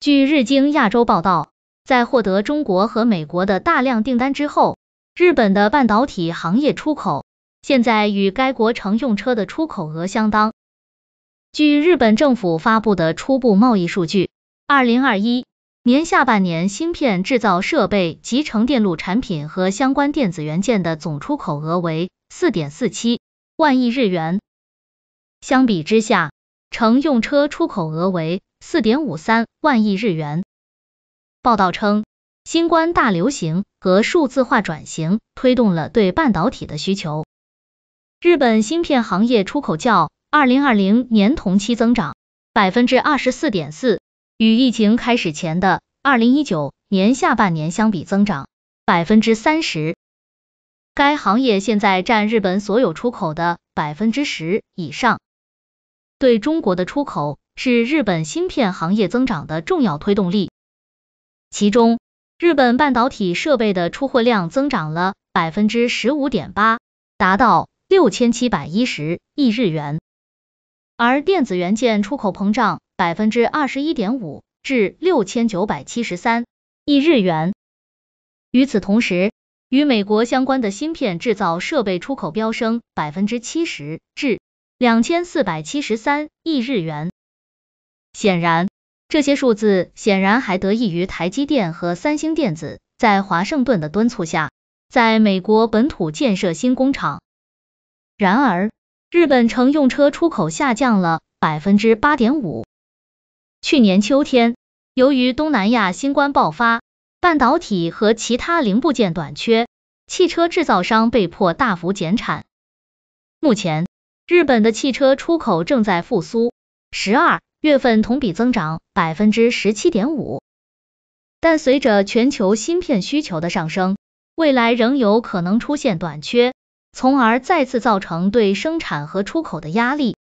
据日经亚洲报道，在获得中国和美国的大量订单之后，日本的半导体行业出口现在与该国乘用车的出口额相当。据日本政府发布的初步贸易数据，二零二一年下半年，芯片制造设备、集成电路产品和相关电子元件的总出口额为四点四七万亿日元。相比之下，乘用车出口额为四点五三万亿日元。报道称，新冠大流行和数字化转型推动了对半导体的需求。日本芯片行业出口较2020年同期增长百分之二十四点四，与疫情开始前的2019年下半年相比增长百分之三十。该行业现在占日本所有出口的百分之十以上。对中国的出口是日本芯片行业增长的重要推动力。其中，日本半导体设备的出货量增长了百分之十五点八，达到六千七百一十亿日元；而电子元件出口膨胀百分之二十一点五，至六千九百七十三亿日元。与此同时，与美国相关的芯片制造设备出口飙升百分之七十，至。两千四百七十三亿日元。显然，这些数字显然还得益于台积电和三星电子在华盛顿的敦促下，在美国本土建设新工厂。然而，日本乘用车出口下降了百分之八点五。去年秋天，由于东南亚新冠爆发、半导体和其他零部件短缺，汽车制造商被迫大幅减产。目前，日本的汽车出口正在复苏，十二月份同比增长百分之十七点五。但随着全球芯片需求的上升，未来仍有可能出现短缺，从而再次造成对生产和出口的压力。